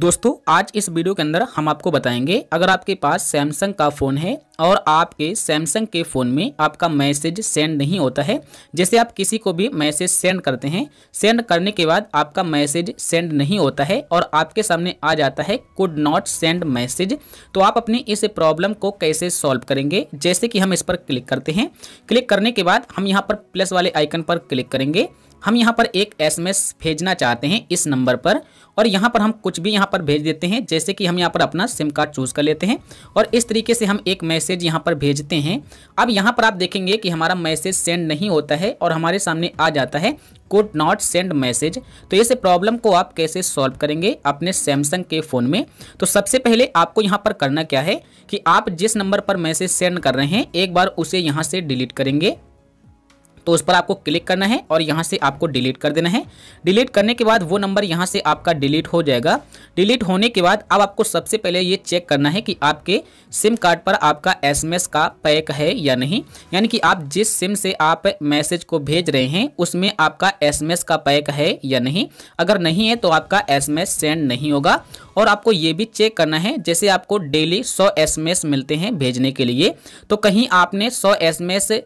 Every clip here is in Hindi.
दोस्तों आज इस वीडियो के अंदर हम आपको बताएंगे अगर आपके पास सैमसंग का फ़ोन है और आपके सैमसंग के फ़ोन में आपका मैसेज सेंड नहीं होता है जैसे आप किसी को भी मैसेज सेंड करते हैं सेंड करने के बाद आपका मैसेज सेंड नहीं होता है और आपके सामने आ जाता है कुड नॉट सेंड मैसेज तो आप अपनी इस प्रॉब्लम को कैसे सॉल्व करेंगे जैसे कि हम इस पर क्लिक करते हैं क्लिक करने के बाद हम यहाँ पर प्लस वाले आइकन पर क्लिक करेंगे हम यहाँ पर एक एसएमएस भेजना चाहते हैं इस नंबर पर और यहाँ पर हम कुछ भी यहाँ पर भेज देते हैं जैसे कि हम यहाँ पर अपना सिम कार्ड चूज़ कर लेते हैं और इस तरीके से हम एक मैसेज मैसेज यहाँ पर भेजते हैं अब यहाँ पर आप देखेंगे कि हमारा मैसेज सेंड नहीं होता है और हमारे सामने आ जाता है कोड नॉट सेंड मैसेज तो इस प्रॉब्लम को आप कैसे सॉल्व करेंगे अपने सैमसंग के फ़ोन में तो सबसे पहले आपको यहाँ पर करना क्या है कि आप जिस नंबर पर मैसेज सेंड कर रहे हैं एक बार उसे यहाँ से डिलीट करेंगे तो उस पर आपको क्लिक करना है और यहाँ से आपको डिलीट कर देना है डिलीट करने के बाद वो नंबर यहाँ से आपका डिलीट हो जाएगा डिलीट होने के बाद अब आपको सबसे पहले ये चेक करना है कि आपके सिम कार्ड पर आपका एस का पैक है या नहीं यानी कि आप जिस सिम से आप मैसेज को भेज रहे हैं उसमें आपका एस का पैक है या नहीं अगर नहीं है तो आपका एस सेंड नहीं होगा और आपको ये भी चेक करना है जैसे आपको डेली सौ एस मिलते हैं भेजने के लिए तो कहीं आपने सौ एस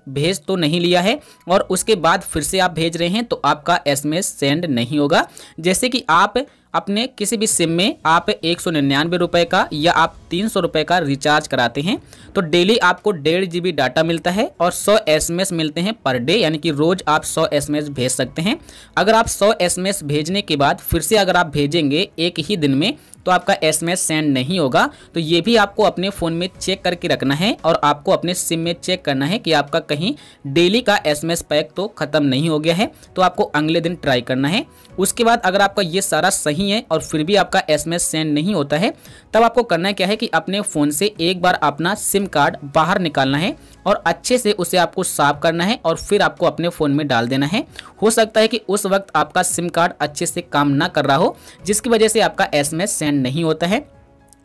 भेज तो नहीं लिया है और उसके बाद फिर से आप भेज रहे हैं तो आपका एस सेंड नहीं होगा जैसे कि आप अपने किसी भी सिम में आप एक सौ निन्यानवे रुपये का या आप तीन सौ रुपये का रिचार्ज कराते हैं तो डेली आपको डेढ़ जी बी डाटा मिलता है और सौ एस एम एस मिलते हैं पर डे यानी कि रोज़ आप सौ एस एम एस भेज सकते हैं अगर आप सौ एस एम एस भेजने के बाद फिर से अगर आप भेजेंगे एक ही दिन में तो आपका एस एम एस सेंड नहीं होगा तो ये भी आपको अपने फ़ोन में चेक करके रखना है और आपको अपने सिम में चेक करना है कि आपका कहीं डेली का एस एम एस पैक तो ख़त्म नहीं हो गया है तो आपको अगले दिन ट्राई करना है उसके बाद अगर आपका ये सारा सही नहीं है और फिर भी आपका एसएमएस सेंड नहीं होता है तब आपको करना क्या है कि अपने फ़ोन से एक बार अपना सिम कार्ड बाहर निकालना है और अच्छे से उसे आपको साफ करना है और फिर आपको अपने फ़ोन में डाल देना है हो सकता है कि उस वक्त आपका सिम कार्ड अच्छे से काम ना कर रहा हो जिसकी वजह से आपका एस सेंड नहीं होता है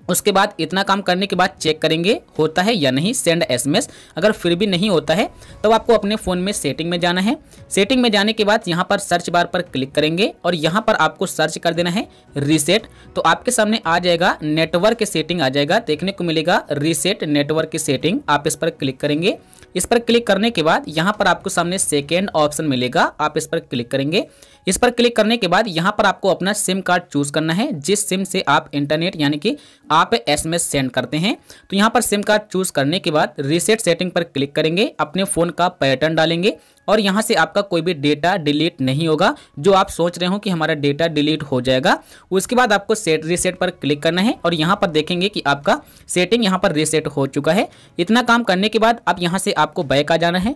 उसके बाद इतना काम करने के बाद चेक करेंगे होता है या नहीं सेंड एसएमएस अगर फिर भी नहीं होता है तो आपको अपने फ़ोन में सेटिंग में जाना है सेटिंग में जाने के बाद यहाँ पर सर्च बार पर क्लिक करेंगे और यहाँ पर आपको सर्च कर देना है रीसेट तो आपके सामने आ जाएगा नेटवर्क सेटिंग आ जाएगा देखने को मिलेगा रीसेट नेटवर्क की सेटिंग आप इस पर क्लिक करेंगे इस पर क्लिक करने के बाद यहाँ पर आपको सामने सेकेंड ऑप्शन मिलेगा आप इस पर क्लिक करेंगे इस पर क्लिक करने के बाद यहाँ पर आपको अपना सिम कार्ड चूज़ करना है जिस सिम से आप इंटरनेट यानी कि आप एसएमएस सेंड करते हैं तो यहाँ पर सिम कार्ड चूज करने के बाद रीसेट सेटिंग पर क्लिक करेंगे अपने फ़ोन का पैटर्न डालेंगे और यहाँ से आपका कोई भी डेटा डिलीट नहीं होगा जो आप सोच रहे हो कि हमारा डेटा डिलीट हो जाएगा उसके बाद आपको सेट रीसेट पर क्लिक करना है और यहाँ पर देखेंगे कि आपका सेटिंग यहाँ पर रीसेट हो चुका है इतना काम करने के बाद अब यहाँ से आपको बैक आ जाना है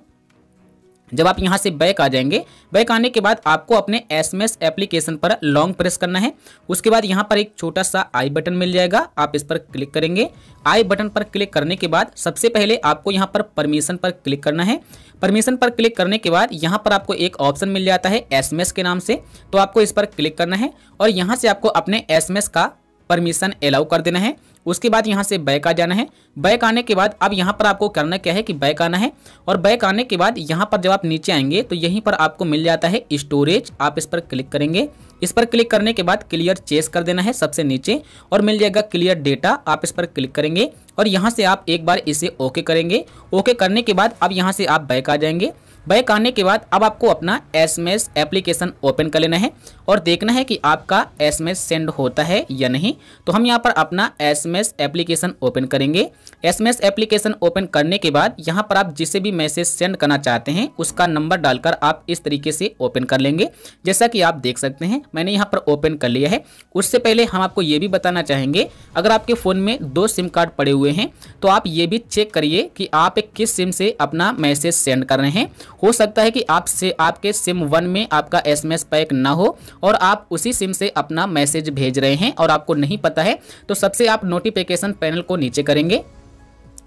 जब आप यहाँ से बैक आ जाएंगे बैक आने के बाद आपको अपने एस एम एस एप्लीकेशन पर लॉन्ग प्रेस करना है उसके बाद यहाँ पर एक छोटा सा आई बटन मिल जाएगा आप इस पर क्लिक करेंगे आई बटन पर क्लिक करने के बाद सबसे पहले आपको यहाँ पर परमिशन पर क्लिक करना है परमिशन पर क्लिक करने के बाद यहाँ पर आपको एक ऑप्शन मिल जाता है एस के नाम से तो आपको इस पर क्लिक करना है और यहाँ से आपको अपने एस का परमिशन अलाउ कर देना है उसके बाद यहाँ से बैक आ जाना है बैक आने के बाद अब यहाँ पर आपको करना क्या है कि बैक आना है और बैक आने के बाद यहाँ पर जब आप नीचे आएंगे तो यहीं पर आपको मिल जाता है स्टोरेज आप इस पर क्लिक करेंगे इस पर क्लिक करने के बाद क्लियर चेस कर देना है सबसे नीचे और मिल जाएगा क्लियर डेटा आप इस पर क्लिक करेंगे और यहाँ से आप एक बार इसे ओके करेंगे ओके करने के बाद अब यहाँ से आप बैक आ जाएंगे बैक आने के बाद अब आपको अपना S M S application open कर लेना है और देखना है कि आपका एस एम एस सेंड होता है या नहीं तो हम यहाँ पर अपना S M S application open करेंगे S M S application open करने के बाद यहाँ पर आप जिसे भी मैसेज सेंड करना चाहते हैं उसका नंबर डालकर आप इस तरीके से ओपन कर लेंगे जैसा कि आप देख सकते हैं मैंने यहाँ पर ओपन कर लिया है उससे पहले हम आपको ये भी बताना चाहेंगे अगर आपके फ़ोन में दो सिम कार्ड पड़े हुए हैं तो आप ये भी चेक करिए कि आप किस सिम से अपना मैसेज सेंड कर रहे हैं हो सकता है कि आप से आपके सिम वन में आपका एस पैक ना हो और आप उसी सिम से अपना मैसेज भेज रहे हैं और आपको नहीं पता है तो सबसे आप नोटिफिकेशन पैनल को नीचे करेंगे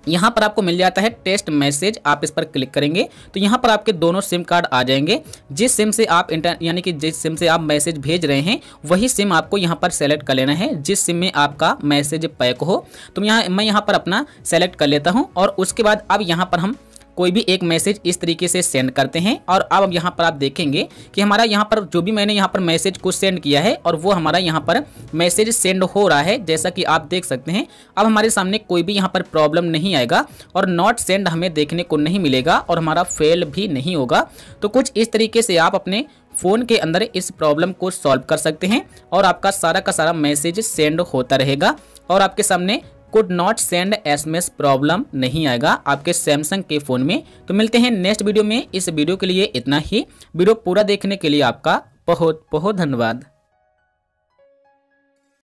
यहाँ पर आपको मिल जाता है टेस्ट मैसेज आप इस पर क्लिक करेंगे तो यहाँ पर आपके दोनों सिम कार्ड आ जाएंगे जिस सिम से आप इंटर यानी कि जिस सिम से आप मैसेज भेज रहे हैं वही सिम आपको यहाँ पर सेलेक्ट कर लेना है जिस सिम में आपका मैसेज पैक हो तो यहाँ मैं यहाँ पर अपना सेलेक्ट कर लेता हूँ और उसके बाद अब यहाँ पर हम कोई भी एक मैसेज इस तरीके से सेंड करते हैं और अब यहाँ पर आप देखेंगे कि हमारा यहाँ पर जो भी मैंने यहाँ पर मैसेज को सेंड किया है और वो हमारा यहाँ पर मैसेज सेंड हो रहा है जैसा कि आप देख सकते हैं अब हमारे सामने कोई भी यहाँ पर प्रॉब्लम नहीं आएगा और नॉट सेंड हमें देखने को नहीं मिलेगा और हमारा फेल भी नहीं होगा तो कुछ इस तरीके से आप अपने फ़ोन के अंदर इस प्रॉब्लम को सॉल्व कर सकते हैं और आपका सारा का सारा मैसेज सेंड होता रहेगा और आपके सामने could not send SMS problem नहीं आएगा आपके सैमसंग के फ़ोन में तो मिलते हैं नेक्स्ट वीडियो में इस वीडियो के लिए इतना ही वीडियो पूरा देखने के लिए आपका बहुत बहुत धन्यवाद